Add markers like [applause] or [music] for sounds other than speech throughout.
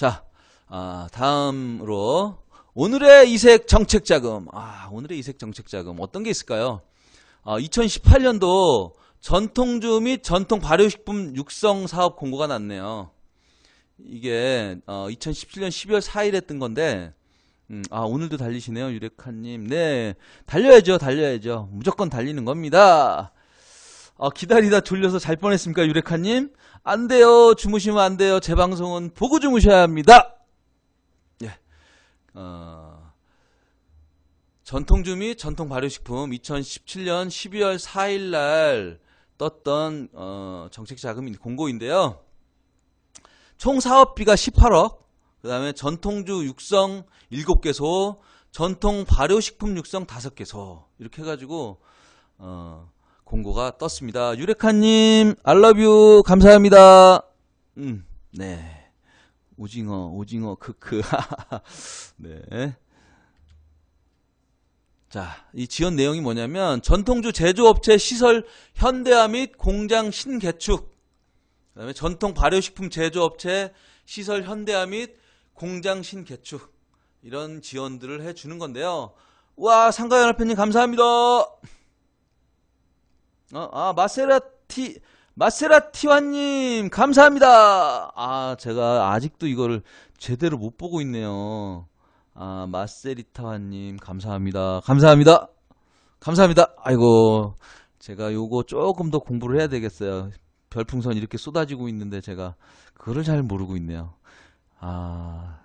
자, 아, 다음으로 오늘의 이색 정책 자금. 아, 오늘의 이색 정책 자금 어떤 게 있을까요? 아, 2018년도 전통주 및 전통 발효식품 육성 사업 공고가 났네요. 이게 어, 2017년 12월 4일 했던 건데 음, 아 오늘도 달리시네요 유레카님 네 달려야죠 달려야죠 무조건 달리는 겁니다 어, 기다리다 졸려서 잘 뻔했습니까, 유레카님? 안 돼요. 주무시면 안 돼요. 제 방송은 보고 주무셔야 합니다. 예. 어, 전통주 및 전통 발효식품 2017년 12월 4일 날 떴던 어, 정책 자금 공고인데요. 총 사업비가 18억, 그 다음에 전통주 육성 7개소, 전통 발효식품 육성 5개소 이렇게 해가지고 어, 공고가 떴습니다. 유레카님, 알러뷰 감사합니다. 음, 네. 오징어, 오징어, 크크. [laughs] 네. 자, 이 지원 내용이 뭐냐면 전통주 제조업체 시설 현대화 및 공장 신개축. 그다음에 전통 발효식품 제조업체 시설 현대화 및 공장 신개축. 이런 지원들을 해 주는 건데요. 와, 상가연합회님 감사합니다. 어, 아, 마세라티, 마세라티와님 감사합니다. 아, 제가 아직도 이걸 제대로 못 보고 있네요. 아, 마세리타와 님 감사합니다. 감사합니다. 감사합니다. 아이고, 제가 요거 조금 더 공부를 해야 되겠어요. 별풍선 이렇게 쏟아지고 있는데 제가 그걸 잘 모르고 있네요. 아,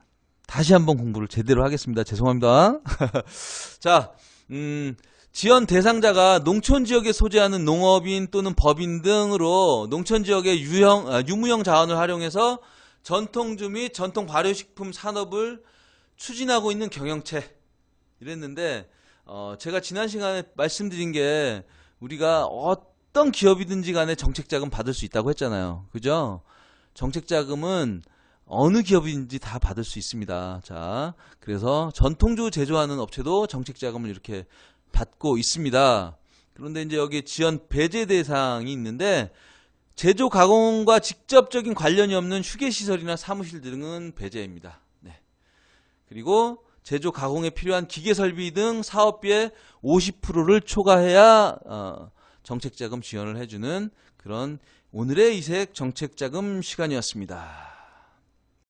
다시 한번 공부를 제대로 하겠습니다. 죄송합니다. [laughs] 자, 음, 지원 대상자가 농촌 지역에 소재하는 농업인 또는 법인 등으로 농촌 지역의 유형, 아, 유무형 자원을 활용해서 전통주 및 전통 발효식품 산업을 추진하고 있는 경영체 이랬는데 어, 제가 지난 시간에 말씀드린 게 우리가 어떤 기업이든지 간에 정책 자금 받을 수 있다고 했잖아요. 그죠? 정책 자금은 어느 기업인지 다 받을 수 있습니다. 자, 그래서 전통주 제조하는 업체도 정책 자금을 이렇게 받고 있습니다. 그런데 이제 여기 지연 배제 대상이 있는데 제조 가공과 직접적인 관련이 없는 휴게 시설이나 사무실 등은 배제입니다. 네. 그리고 제조 가공에 필요한 기계 설비 등 사업비의 50%를 초과해야 어, 정책 자금 지원을 해주는 그런 오늘의 이색 정책 자금 시간이었습니다.